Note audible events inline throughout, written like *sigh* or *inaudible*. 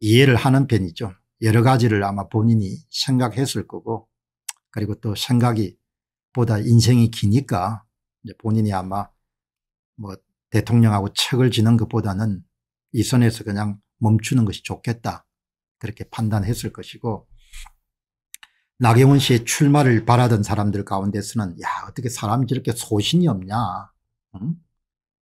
이해를 하는 편이죠. 여러 가지를 아마 본인이 생각했을 거고 그리고 또 생각이 보다 인생이 기니까 본인이 아마 뭐 대통령하고 책을 지는 것보다는 이 선에서 그냥 멈추는 것이 좋겠다 그렇게 판단했을 것이고 나경원 씨의 출마를 바라던 사람들 가운데서는 야 어떻게 사람이 저렇게 소신이 없냐 응?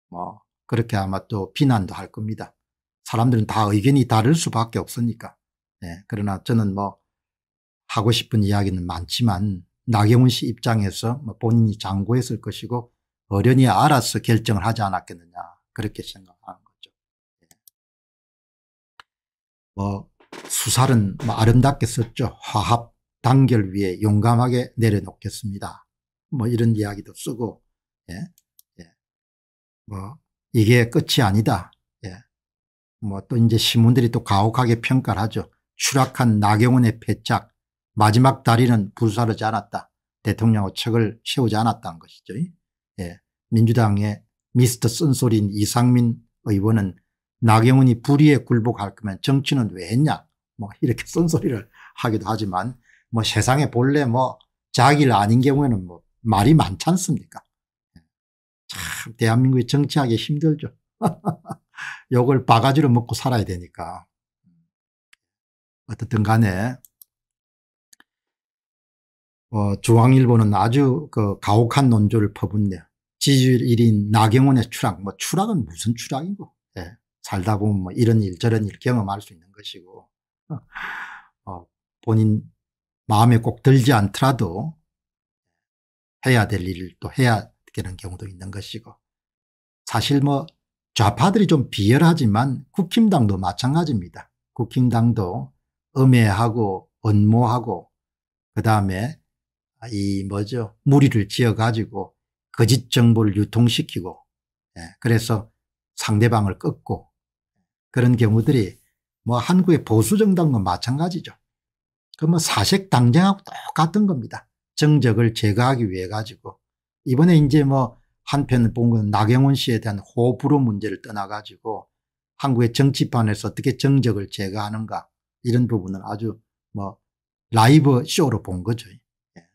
뭐 그렇게 아마 또 비난도 할 겁니다. 사람들은 다 의견이 다를 수밖에 없으니까. 네. 그러나 저는 뭐 하고 싶은 이야기는 많지만 나경원 씨 입장에서 뭐 본인이 장고했을 것이고 어련히 알아서 결정을 하지 않았겠느냐 그렇게 생각하는 거죠. 네. 뭐 수살은 뭐 아름답게 썼죠. 화합 단결 위에 용감하게 내려놓겠습니다. 뭐 이런 이야기도 쓰고 예. 예. 뭐 이게 끝이 아니다. 뭐또 이제 신문들이 또 가혹하게 평가를 하죠. 추락한 나경원의 패착 마지막 다리는 불사르지 않았다. 대통령의 책을 세우지 않았다는 것이죠. 예. 민주당의 미스터 쓴소리인 이상민 의원은 나경원이 불의에 굴복할 거면 정치는 왜 했냐 뭐 이렇게 *laughs* 쓴소리를 하기도 하지만 뭐 세상에 본래 뭐 자기를 아닌 경우에는 뭐 말이 많지 않습니까 예. 참 대한민국이 정치하기 힘들죠 *laughs* 욕을 바가지로 먹고 살아야 되니까. 어떻든 간에 어, 중앙일보는 아주 그 가혹한 논조를 퍼붓네요. 지지율 1인 나경원의 추락. 뭐 추락은 무슨 추락이고. 예. 살다 보면 뭐 이런 일 저런 일 경험할 수 있는 것이고 어, 어 본인 마음에 꼭 들지 않더라도 해야 될 일을 또 해야 되는 경우도 있는 것이고 사실 뭐 좌파들이 좀 비열하지만 국힘당도 마찬가지입니다. 국힘당도 음해하고 언모하고 그 다음에 이 뭐죠 무리를 지어가지고 거짓 정보를 유통시키고 예, 그래서 상대방을 꺾고 그런 경우들이 뭐 한국의 보수 정당과 마찬가지죠. 그 뭐 사색 당쟁하고 똑같은 겁니다. 정적을 제거하기 위해 가지고 이번에 이제 뭐 한편을 본건 나경원 씨에 대한 호불호 문제를 떠나가지고 한국의 정치판에서 어떻게 정적을 제거하는가 이런 부분을 아주 뭐 라이브 쇼로 본 거죠. 예.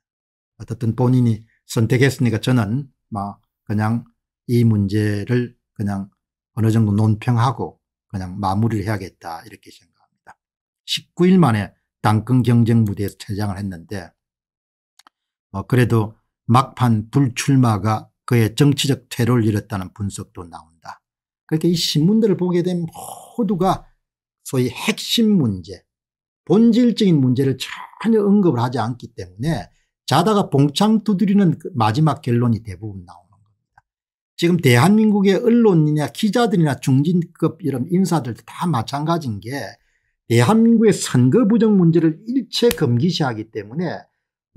어쨌든 본인이 선택했으니까 저는 막 뭐 그냥 이 문제를 그냥 어느 정도 논평하고 그냥 마무리를 해야겠다 이렇게 생각합니다. 19일 만에 당권 경쟁 무대에서 퇴장을 했는데 뭐 그래도 막판 불출마가 그의 정치적 퇴로를 이뤘다는 분석도 나온다. 그렇게 그러니까 이 신문들을 보게 된 모두가 소위 핵심 문제, 본질적인 문제를 전혀 언급을 하지 않기 때문에 자다가 봉창 두드리는 그 마지막 결론이 대부분 나오는 겁니다. 지금 대한민국의 언론이나 기자들이나 중진급 이런 인사들 도다 마찬가지인 게 대한민국의 선거 부정 문제를 일체 금기시하기 때문에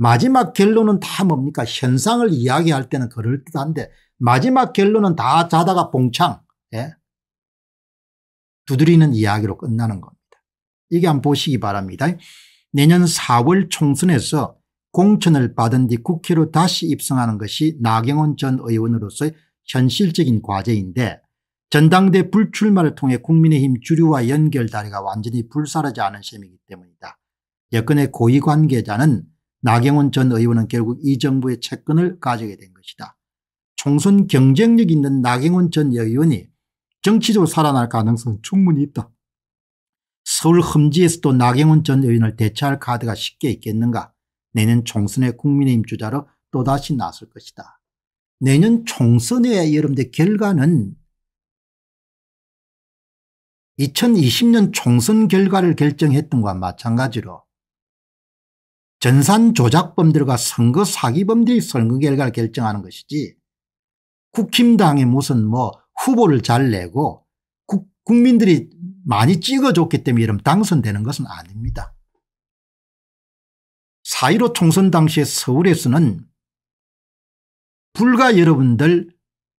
마지막 결론은 다 뭡니까 현상을 이야기할 때는 그럴듯한데 마지막 결론은 다 자다가 봉창 예? 두드리는 이야기로 끝나는 겁니다. 이게 한번 보시기 바랍니다. 내년 4월 총선에서 공천을 받은 뒤 국회로 다시 입성하는 것이 나경원 전 의원으로서의 현실적인 과제인데 전당대 불출마를 통해 국민의힘 주류와 연결다리가 완전히 불사르지 않은 셈이기 때문이다. 여건의 고위 관계자는 나경원 전 의원은 결국 이 정부의 채권을 가져게된 것이다. 총선 경쟁력 있는 나경원 전 의원이 정치적으로 살아날 가능성은 충분히 있다. 서울 험지에서도 나경원 전 의원을 대체할 카드가 쉽게 있겠는가 내년 총선에 국민의힘 주자로 또다시 나설 것이다. 내년 총선의 여러분들 결과는 2020년 총선 결과를 결정했던 것과 마찬가지로 전산 조작범들과 선거 사기범들이 선거 결과를 결정하는 것이지 국힘당이 무슨 뭐 후보를 잘 내고 국, 국민들이 많이 찍어줬기 때문에 이름 당선되는 것은 아닙니다. 4.15 총선 당시에 서울에서는 불과 여러분들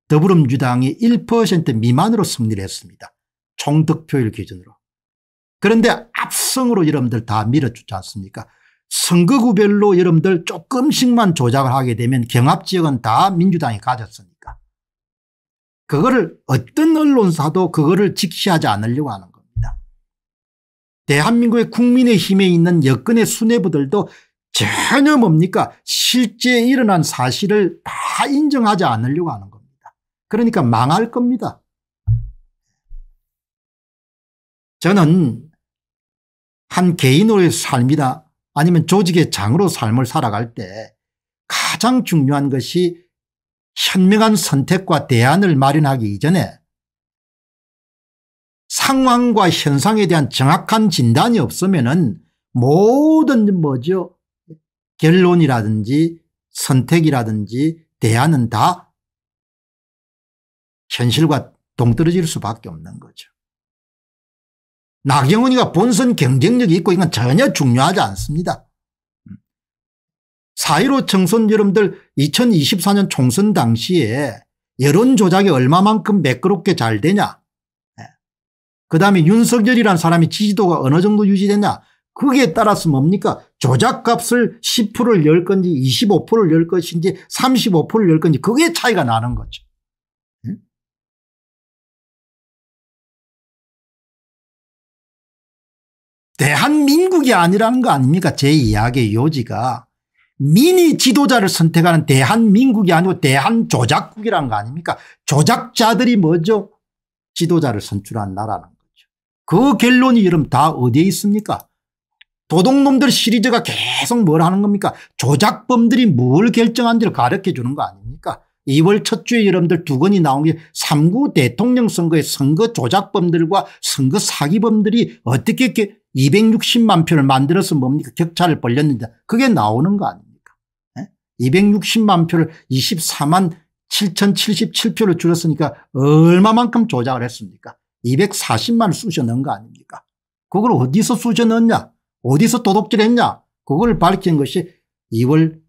더불어민주당이 1% 미만으로 승리를 했습니다. 총 득표율 기준으로. 그런데 압승으로 여러분들 다 밀어주지 않습니까 선거구별로 여러분들 조금씩만 조작을 하게 되면 경합지역은 다 민주당이 가졌으니까 그거를 어떤 언론사도 그거를 직시하지 않으려고 하는 겁니다. 대한민국의 국민의힘에 있는 여권의 수뇌부들도 전혀 뭡니까 실제 일어난 사실을 다 인정하지 않으려고 하는 겁니다. 그러니까 망할 겁니다. 저는 한 개인으로의 삶이다 아니면 조직의 장으로 삶을 살아갈 때 가장 중요한 것이 현명한 선택과 대안을 마련하기 이전에 상황과 현상에 대한 정확한 진단이 없으면은 모든 뭐죠 결론이라든지 선택이라든지 대안은 다 현실과 동떨어질 수밖에 없는 거죠. 나경원이가 본선 경쟁력이 있고 이건 전혀 중요하지 않습니다. 4.15 음. 청선 여러분들 2024년 총선 당시에 여론 조작이 얼마만큼 매끄럽게 잘 되냐 예. 그다음에 윤석열이라는 사람이 지지도가 어느 정도 유지되냐 그에 따라서 뭡니까 조작값을 10%를 열 건지 25%를 열 것인지 35%를 열 건지 그게 차이가 나는 거죠. 대한민국이 아니라는 거 아닙니까 제 이야기의 요지가 민이 지도자를 선택하는 대한민국이 아니고 대한조작국이라는 거 아닙니까 조작자들이 먼저 지도자를 선출한 나라는 거죠 그 결론이 이름 다 어디에 있습니까 도둑놈들 시리즈가 계속 뭘 하는 겁니까 조작범들이 뭘 결정한지를 가르쳐 주는 거 아닙니까 2월 첫 주에 여러분들 두 건이 나온 게 3구 대통령 선거의 선거 조작범들과 선거 사기범들이 어떻게 이렇게 260만 표를 만들어서 뭡니까 격차를 벌렸는데 그게 나오는 거 아닙니까 260만 예? 표를 24만 7 0 7 7표를 줄였으니까 얼마만큼 조작을 했습니까 240만을 쑤셔 넣은 거 아닙니까 그걸 어디서 쑤셔 넣었냐 어디서 도둑질했냐 그걸 밝힌 것이 2월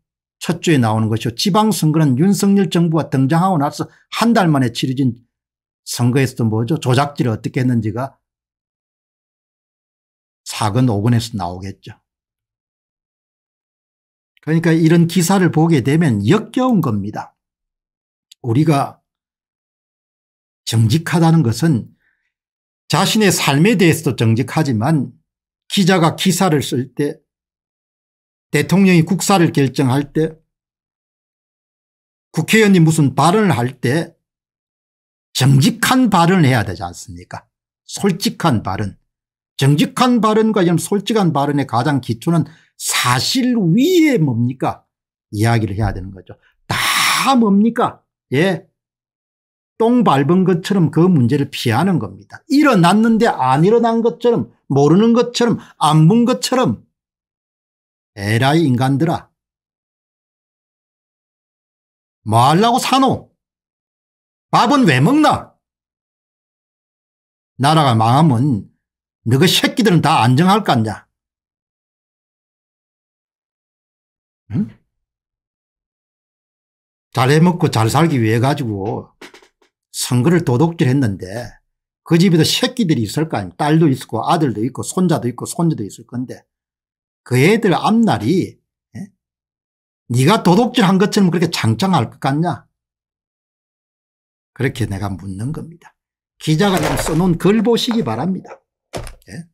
첫 주에 나오는 것이요. 지방선거는 윤석열 정부가 등장하고 나서 한 달 만에 치러진 선거에서도 뭐죠 조작질을 어떻게 했는지가 4건 5번에서 나오겠죠. 그러니까 이런 기사를 보게 되면 역겨운 겁니다. 우리가 정직하다는 것은 자신의 삶에 대해서도 정직하지만 기자가 기사를 쓸때 대통령이 국사를 결정할 때 국회의원이 무슨 발언을 할 때 정직한 발언을 해야 되지 않습니까 솔직한 발언 정직한 발언과 좀 솔직한 발언의 가장 기초는 사실 위에 뭡니까 이야기를 해야 되는 거죠 다 뭡니까 예. 똥 밟은 것처럼 그 문제를 피하는 겁니다. 일어났는데 안 일어난 것처럼 모르는 것처럼 안 본 것처럼 에라이 인간들아. 뭐 하려고 사노? 밥은 왜 먹나? 나라가 망하면 너그 새끼들은 다 안정할 거냐? 아 응? 잘해먹고 잘 살기 위해 가지고 선거를 도둑질했는데 그 집에도 새끼들이 있을 거아니에 딸도 있고 아들도 있고 손자도 있고 손녀도 있을 건데 그 애들 앞날이 예? 네가 도둑질한 것처럼 그렇게 장창할 것 같냐 그렇게 내가 묻는 겁니다. 기자가 지금 써놓은 글 보시기 바랍니다. 예?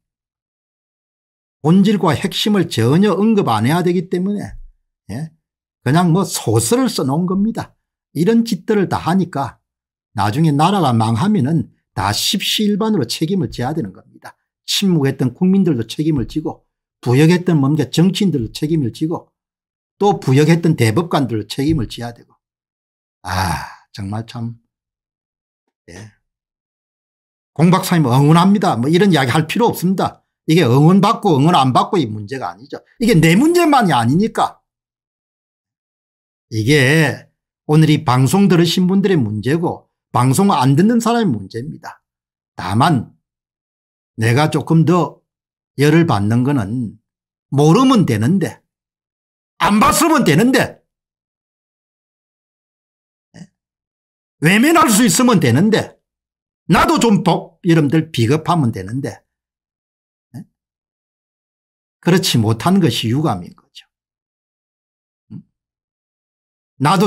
본질과 핵심을 전혀 언급 안 해야 되기 때문에 예? 그냥 뭐 소설을 써놓은 겁니다. 이런 짓들을 다 하니까 나중에 나라가 망하면 은다 십시일반으로 책임을 져야 되는 겁니다. 침묵했던 국민들도 책임을 지고 부역했던 뭔가 정치인들 책임을 지고 또 부역했던 대법관들 책임을 지야 되고 아 정말 참 예. 공박사님 응원합니다. 뭐 이런 이야기 할 필요 없습니다. 이게 응원받고 응원 안받고이 문제가 아니죠. 이게 내 문제만이 아니니까. 이게 오늘 이 방송 들으신 분들의 문제고 방송 안 듣는 사람의 문제입니다. 다만 내가 조금 더 열을 받는 거는 모르면 되는데 안 봤으면 되는데 네? 외면할 수 있으면 되는데 나도 좀 여러분들 비겁하면 되는데 네? 그렇지 못한 것이 유감인 거죠. 음?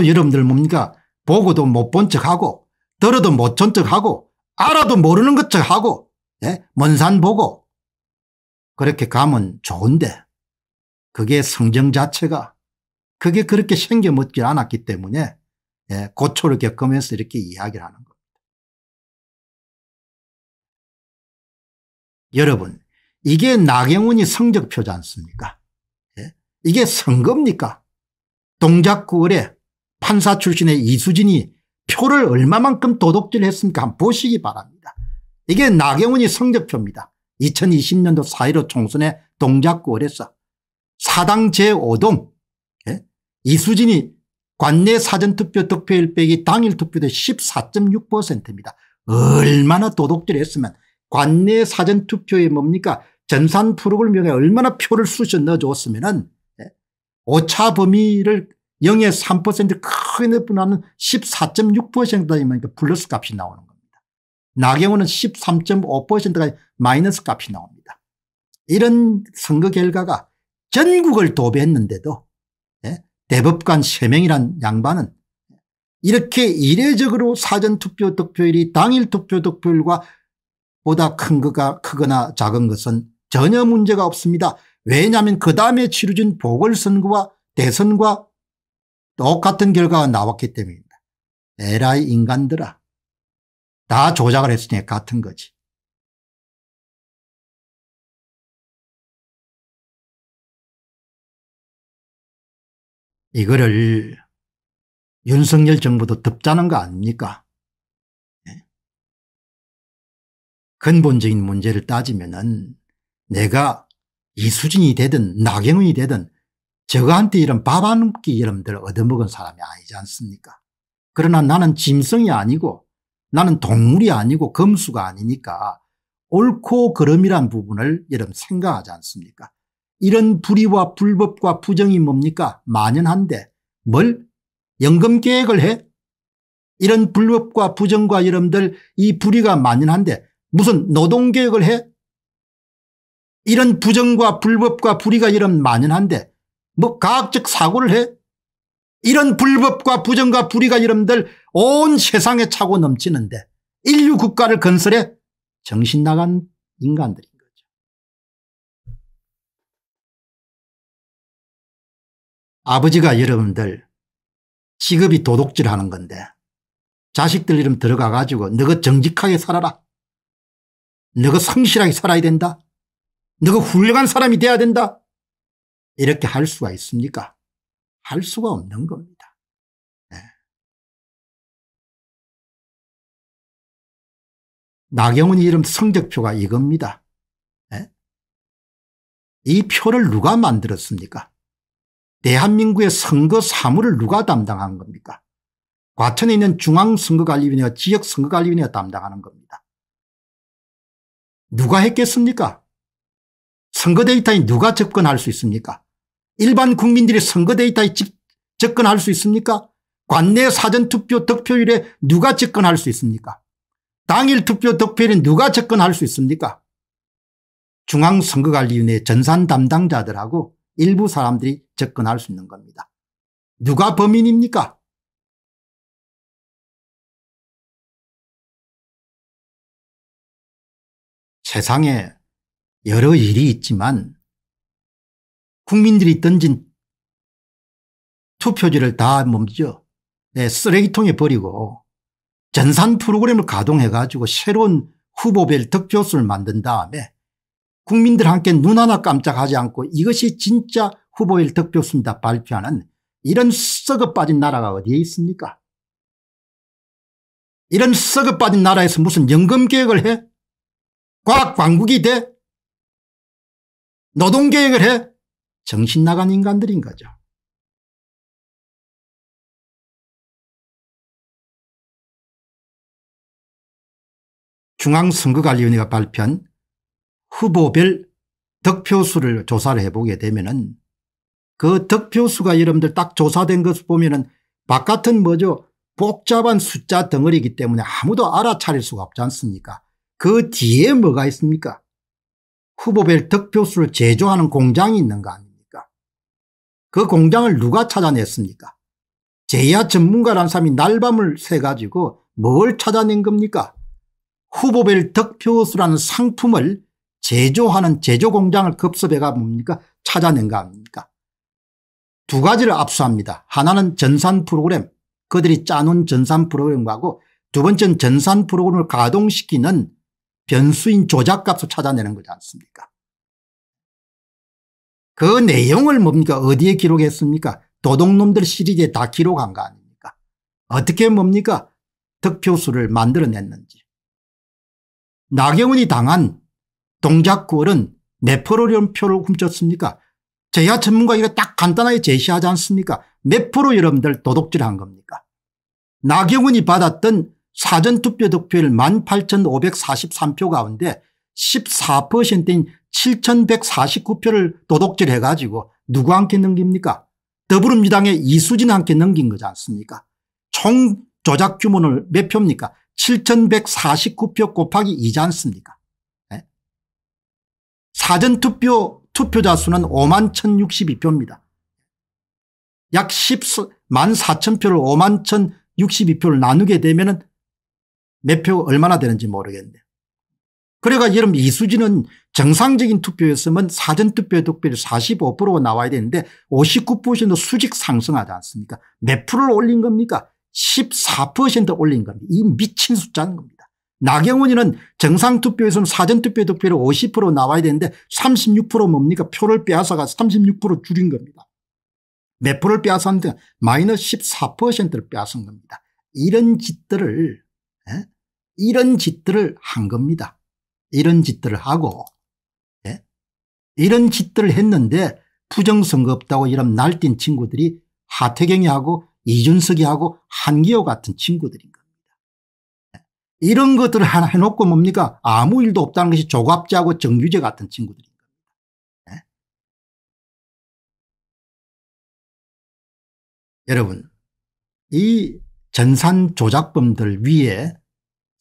나도 여러분들 뭡니까 보고도 못 본 척하고 들어도 못전 척하고 알아도 모르는 것 척하고 예? 네? 먼산 보고 그렇게 가면 좋은데 그게 성정 자체가 그게 그렇게 생겨먹질 않았기 때문에 예, 고초를 겪으면서 이렇게 이야기를 하는 겁니다. 여러분 이게 나경원이 성적표지 않습니까 예? 이게 선거입니까 동작구에 판사 출신의 이수진이 표를 얼마만큼 도둑질했습니까 한번 보시기 바랍니다. 이게 나경원이 성적표입니다. 2020년도 4.15 총선에 동작구 어렸어. 사당 제5동 예? 이수진이 관내 사전투표 득표율 빼기 당일 투표도 14.6%입니다. 얼마나 도둑질했으면 관내 사전투표에 뭡니까 전산 프로를 명해 얼마나 표를 쑤셔 넣어줬으면 은 예? 오차 범위를 0에 3% 크게 늘어나는 14.6%다 이면 플러스 값이 나오는 거 나경원은 1 3 5가 마이너스 값이 나옵니다. 이런 선거 결과가 전국을 도배했는데도 예, 대법관 3명이란 양반은 이렇게 이례적으로 사전투표 득표율이 당일 투표 득표율과 보다 큰 거가 크거나 작은 것은 전혀 문제가 없습니다. 왜냐하면 그 다음에 치러진 보궐선거와 대선과 똑같은 결과가 나왔기 때문입니다. 에라이 인간들아 다 조작을 했으니까 같은 거지. 이거를 윤석열 정부도 덮자는 거 아닙니까? 예? 근본적인 문제를 따지면은 내가 이수진이 되든 나경원이 되든 저거한테 이런 밥한끼 여러분들 얻어먹은 사람이 아니지 않습니까? 그러나 나는 짐승이 아니고 나는 동물이 아니고 검수가 아니니까 옳고 그름이란 부분을 여러분 생각하지 않습니까? 이런 불의와 불법과 부정이 뭡니까? 만연한데 뭘? 연금 계획을 해? 이런 불법과 부정과 여러분들 이 불의가 만연한데 무슨 노동계획을 해? 이런 부정과 불법과 불의가 이런 만연한데 뭐 과학적 사고를 해? 이런 불법과 부정과 불의가 여러분들 온 세상에 차고 넘치는데 인류 국가를 건설해 정신 나간 인간들인 거죠. 아버지가 여러분들 직업이 도둑질 하는 건데 자식들 이름 들어가 가지고 너가 정직하게 살아라. 너가 성실하게 살아야 된다. 너가 훌륭한 사람이 돼야 된다. 이렇게 할 수가 있습니까? 할 수가 없는 겁니다. 네. 예. 나경원 이름 성적표가 이겁니다. 네. 이 표를 누가 만들었습니까? 대한민국의 선거 사무를 누가 담당한 겁니까? 과천에 있는 중앙선거관리위원회와 지역선거관리위원회가 담당하는 겁니다. 누가 했겠습니까? 선거 데이터에 누가 접근할 수 있습니까? 일반 국민들이 선거데이터에 접근할 수 있습니까? 관내 사전투표 득표율에 누가 접근할 수 있습니까? 당일 투표 득표율에 누가 접근할 수 있습니까? 중앙선거관리위원회 전산 담당자들하고 일부 사람들이 접근할 수 있는 겁니다. 누가 범인입니까? 세상에 여러 일이 있지만 국민들이 던진 투표지를 다 멈죠. 네, 쓰레기통에 버리고 전산 프로그램을 가동해 가지고 새로운 후보별 득표수를 만든 다음에 국민들 한테눈 하나 깜짝하지 않고 이것이 진짜 후보일 득표수입니다 발표하는 이런 썩어 빠진 나라가 어디에 있습니까 이런 썩어 빠진 나라에서 무슨 연금계획을해 과학광국이 돼노동계획을해 정신 나간 인간들인 거죠. 중앙선거관리위원회가 발표한 후보별 득표수를 조사를 해보게 되면은 그 득표수가 여러분들 딱 조사된 것을 보면은 바깥은 뭐죠 복잡한 숫자 덩어리이기 때문에 아무도 알아차릴 수가 없지 않습니까 그 뒤에 뭐가 있습니까 후보별 득표수를 제조하는 공장이 있는 거 아닙니까 그 공장을 누가 찾아냈습니까? 제야 전문가란 사람이 날밤을 새가지고 뭘 찾아낸 겁니까? 후보벨 덕표수라는 상품을 제조하는 제조공장을 급섭해가 뭡니까? 찾아낸가 합니까? 두 가지를 압수합니다. 하나는 전산 프로그램 그들이 짜놓은 전산 프로그램하고 두 번째는 전산 프로그램을 가동시키는 변수인 조작값을 찾아내는 거지 않습니까? 그 내용을 뭡니까 어디에 기록했습니까 도둑놈들 시리즈에 다 기록한 거 아닙니까 어떻게 뭡니까 득표수를 만들어냈는지 나경원이 당한 동작구월은 몇 프로 표를 훔쳤습니까 제야 전문가가 딱 간단하게 제시하지 않습니까 몇 프로 여러분들 도둑질한 겁니까 나경원이 받았던 사전투표 득표율 18,543표 가운데 14%인 7,149표를 도둑질해 가지고 누구한테 넘깁니까 더불어민주당의 이수진한테 넘긴 거지 않습니까 총 조작 규모는 몇 표입니까 7,149표 곱하기 2지 않습니까 네? 사전투표 투표자 수는 5만 1,062표입니다 약 10만 4천 표를 5만 1,062표를 나누게 되면 몇표 얼마나 되는지 모르겠네 그래가 그러니까 여러분 이수진은 정상적인 투표였으면 사전투표 득표율 45%가 나와야 되는데 59% 수직 상승하지 않습니까 몇 프로를 올린 겁니까 14% 올린 겁니다 이 미친 숫자는 겁니다 나경원이는 정상투표에서는 사전투표 득표율 50% 나와야 되는데 36% 뭡니까 표를 빼앗아가 36% 줄인 겁니다 몇 프로를 빼앗았는데 마이너스 14%를 빼앗은 겁니다 이런 짓들을 예? 이런 짓들을 한 겁니다 이런 짓들을 하고 예? 이런 짓들을 했는데 부정선거 없다고 이런 날뛴 친구들이 하태경이하고 이준석이하고 한기호 같은 친구들인 겁니다. 예? 이런 것들을 하나 해놓고 뭡니까 아무 일도 없다는 것이 조갑제하고 정규재 같은 친구들인 겁니다. 예? 여러분 이 전산 조작범들 위에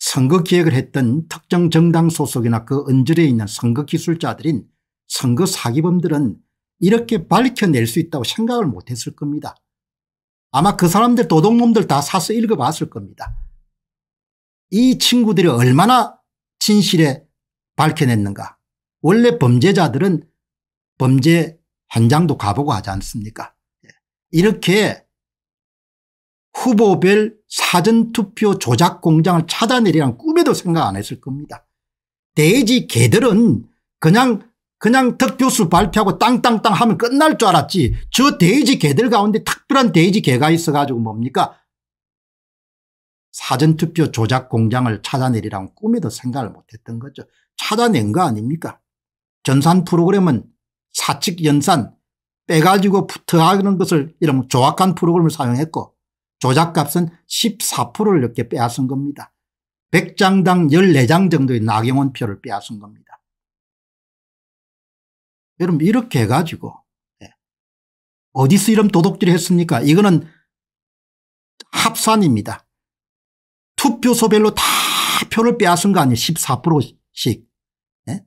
선거 기획을 했던 특정 정당 소속이나 그은절에 있는 선거 기술자들인 선거 사기범들은 이렇게 밝혀낼 수 있다고 생각을 못했을 겁니다. 아마 그 사람들 도둑놈들 다 사서 읽어봤을 겁니다. 이 친구들이 얼마나 진실에 밝혀냈는가. 원래 범죄자들은 범죄 현장도 가보고 하지 않습니까 예. 이렇게 후보별 사전투표 조작 공장을 찾아내리라는 꿈에도 생각 안 했을 겁니다. 돼지 개들은 그냥 그냥 득표수 발표하고 땅땅땅 하면 끝날 줄 알았지 저 돼지 개들 가운데 특별한 돼지 개가 있어가지고 뭡니까 사전투표 조작 공장을 찾아내리라는 꿈에도 생각을 못했던 거죠. 찾아낸 거 아닙니까 전산 프로그램은 사측 연산 빼가지고 부터하는 것을 이런 조악한 프로그램을 사용했고 조작값은 14%를 이렇게 빼앗은 겁니다. 100장당 14장 정도의 나경원 표를 빼앗은 겁니다. 여러분 이렇게 해가지고 예. 어디서 이런 도둑질을 했습니까 이거는 합산입니다. 투표소별로 다 표를 빼앗은 거 아니에요 14%씩. 예?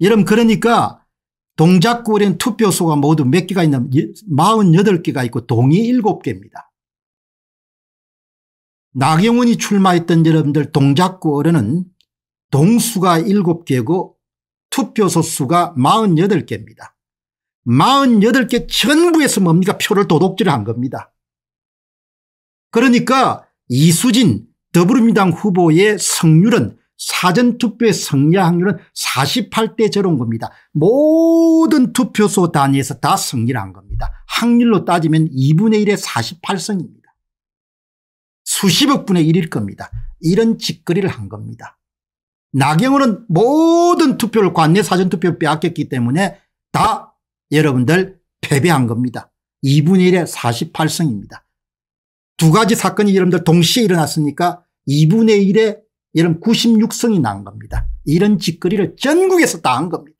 여러분 그러니까 동작구에는 투표소가 모두 몇 개가 있냐면 48개가 예, 있고 동이 7개입니다. 나경원이 출마했던 여러분들 동작구어른은 동수가 7개고 투표소 수가 48개입니다. 48개 전부에서 뭡니까 표를 도둑질한 겁니다. 그러니까 이수진 더불어민주당 후보의 승률은 사전투표의 승리 확률은 48대 저런 겁니다. 모든 투표소 단위에서 다 승리를 한 겁니다. 확률로 따지면 2분의 1의 48승입니다. 수십억 분의 1일 겁니다. 이런 짓거리를 한 겁니다. 나경원은 모든 투표를 관내 사전투표 를 빼앗겼기 때문에 다 여러분들 패배한 겁니다. 2분의 1에 48승입니다. 두 가지 사건이 여러분들 동시에 일어났으니까 2분의 1에 여러분 96승이 난 겁니다. 이런 짓거리를 전국에서 다 한 겁니다.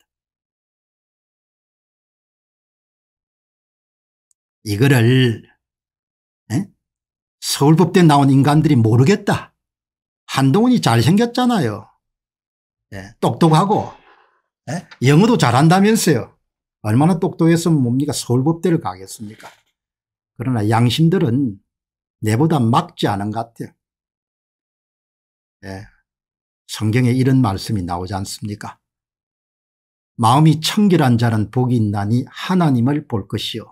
이거를 서울법대 나온 인간들이 모르겠다. 한동훈이 잘생겼잖아요. 예, 똑똑하고 예? 영어도 잘한다면서요. 얼마나 똑똑했으면 뭡니까 서울법대를 가겠습니까. 그러나 양심들은 내보다 막지 않은 것 같아요. 예. 성경에 이런 말씀이 나오지 않습니까? 마음이 청결한 자는 복이 있나니 하나님을 볼 것이요.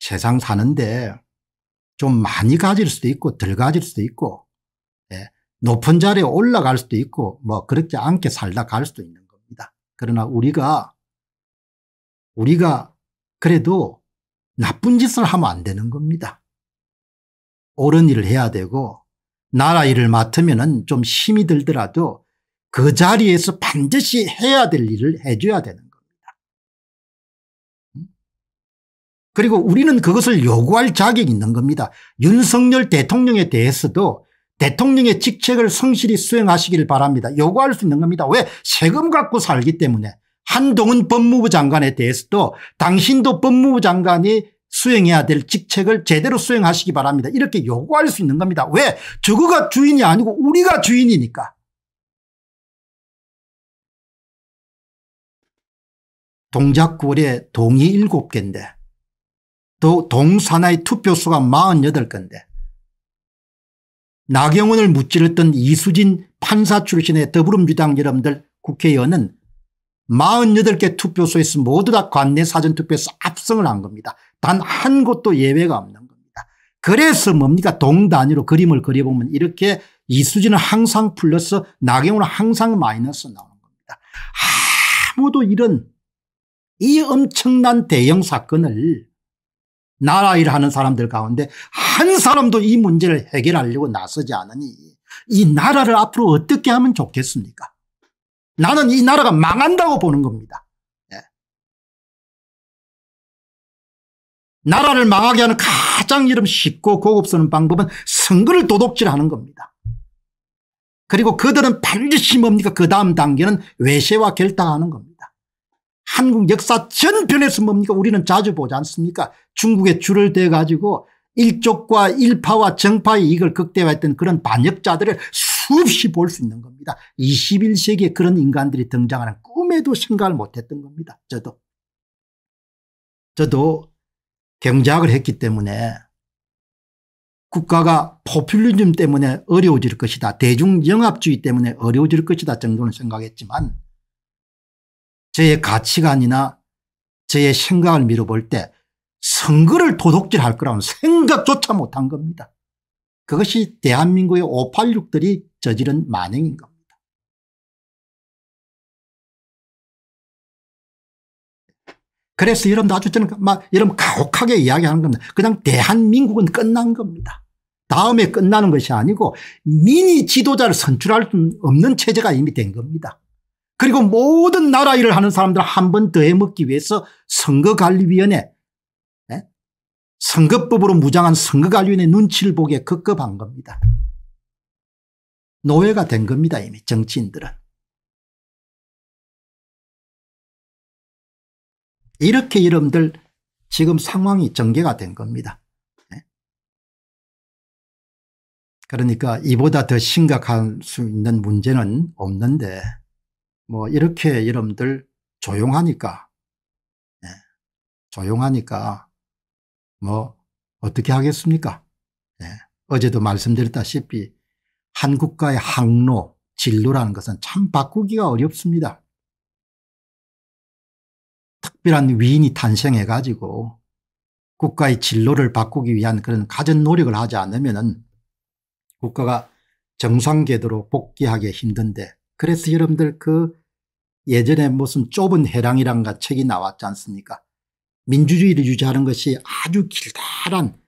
세상 사는데 좀 많이 가질 수도 있고 덜 가질 수도 있고 예. 높은 자리에 올라갈 수도 있고 뭐 그렇지 않게 살다 갈 수도 있는 겁니다. 그러나 우리가 우리가 그래도 나쁜 짓을 하면 안 되는 겁니다. 옳은 일을 해야 되고 나라 일을 맡으면 좀 힘이 들더라도 그 자리에서 반드시 해야 될 일을 해줘야 되는 그리고 우리는 그것을 요구할 자격이 있는 겁니다. 윤석열 대통령에 대해서도 대통령의 직책을 성실히 수행하시길 바랍니다. 요구할 수 있는 겁니다. 왜? 세금 갖고 살기 때문에. 한동훈 법무부 장관에 대해서도 당신도 법무부 장관이 수행해야 될 직책을 제대로 수행하시기 바랍니다. 이렇게 요구할 수 있는 겁니다. 왜? 저거가 주인이 아니고 우리가 주인이니까. 동작골월의 동이 7개인데 또 동산의 투표수가 48건데 나경원을 무찌렀던 이수진 판사 출신의 더불어민주당 여러분들 국회의원은 48개 투표소에서 모두 다 관내 사전투표에서 압승을 한 겁니다. 단 한 곳도 예외가 없는 겁니다. 그래서 뭡니까 동 단위로 그림을 그려보면 이렇게 이수진은 항상 플러스 나경원은 항상 마이너스 나오는 겁니다. 아무도 이런 이 엄청난 대형 사건을 나라 일하는 사람들 가운데 한 사람도 이 문제를 해결하려고 나서지 않으니 이 나라를 앞으로 어떻게 하면 좋겠습니까? 나는 이 나라가 망한다고 보는 겁니다. 예. 나라를 망하게 하는 가장 이름 쉽고 고급스러운 방법은 선거를 도둑질하는 겁니다. 그리고 그들은 반드시 뭡니까? 그 다음 단계는 외세와 결탁하는 겁니다. 한국 역사 전편에서 뭡니까 우리는 자주 보지 않습니까 중국의 줄을 대 가지고 일족과 일파와 정파의 이익을 극대화했던 그런 반역자들을 수없이 볼 수 있는 겁니다. 21세기에 그런 인간들이 등장하는 꿈에도 생각을 못했던 겁니다. 저도. 저도 경제학을 했기 때문에 국가가 포퓰리즘 때문에 어려워질 것이다. 대중영합주의 때문에 어려워질 것이다 정도는 생각했지만 저의 가치관이나 저의 생각을 미뤄볼때 선거를 도둑질할 거라는 생각조차 못한 겁니다. 그것이 대한민국의 586들이 저지른 만행인 겁니다. 그래서 여러분 아주 저는 막 여러분 가혹하게 이야기하는 겁니다. 그냥 대한민국은 끝난 겁니다. 다음에 끝나는 것이 아니고 미니 지도자를 선출할 수 없는 체제가 이미 된 겁니다. 그리고 모든 나라 일을 하는 사람들 한 번 더 해먹기 위해서 선거관리위원회 네? 선거법으로 무장한 선거관리위원회 눈치를 보게 급급한 겁니다. 노예가 된 겁니다 이미 정치인들은. 이렇게 여러분들 지금 상황이 전개가 된 겁니다. 예? 그러니까 이보다 더 심각할 수 있는 문제는 없는데 뭐 이렇게 여러분들 조용하니까 네. 조용하니까 뭐 어떻게 하겠습니까? 네. 어제도 말씀드렸다시피 한 국가의 항로 진로라는 것은 참 바꾸기가 어렵습니다. 특별한 위인이 탄생해 가지고 국가의 진로를 바꾸기 위한 그런 가전 노력을 하지 않으면 국가가 정상궤도로 복귀하기 힘든데 그래서 여러분들 그 예전에 무슨 좁은 해랑이란가 책이 나왔지 않습니까 민주주의를 유지하는 것이 아주 길다란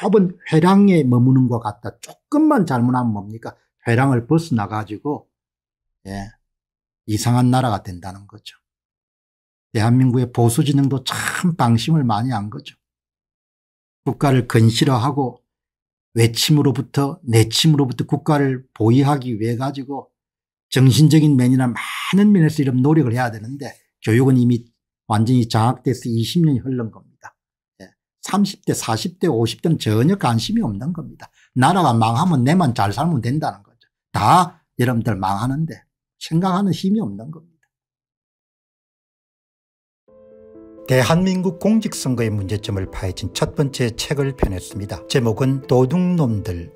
좁은 회랑에 머무는 것 같다. 조금만 잘못하면 뭡니까? 회랑을 벗어나가지고, 예, 이상한 나라가 된다는 거죠. 대한민국의 보수진영도 참 방심을 많이 한 거죠. 국가를 건실화하고 외침으로부터 내침으로부터 국가를 보위하기 위해 가지고 정신적인 면이나 많은 면에서 이런 노력을 해야 되는데 교육은 이미 완전히 장악돼서 20년이 흘른 겁니다. 30대 40대 50대는 전혀 관심이 없는 겁니다. 나라가 망하면 내만 잘 살면 된다는 거죠. 다 여러분들 망하는데 생각하는 힘이 없는 겁니다. 대한민국 공직선거의 문제점을 파헤친 첫 번째 책을 펴냈습니다. 제목은 도둑놈들